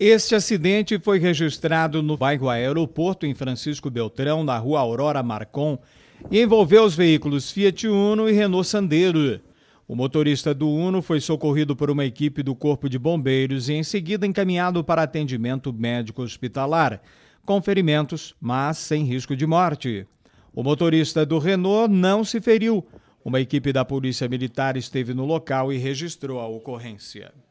Este acidente foi registrado no bairro Aeroporto, em Francisco Beltrão, na rua Aurora Marcon, e envolveu os veículos Fiat Uno e Renault Sandero. O motorista do Uno foi socorrido por uma equipe do Corpo de Bombeiros e em seguida encaminhado para atendimento médico hospitalar, com ferimentos, mas sem risco de morte. O motorista do Renault não se feriu. Uma equipe da Polícia Militar esteve no local e registrou a ocorrência.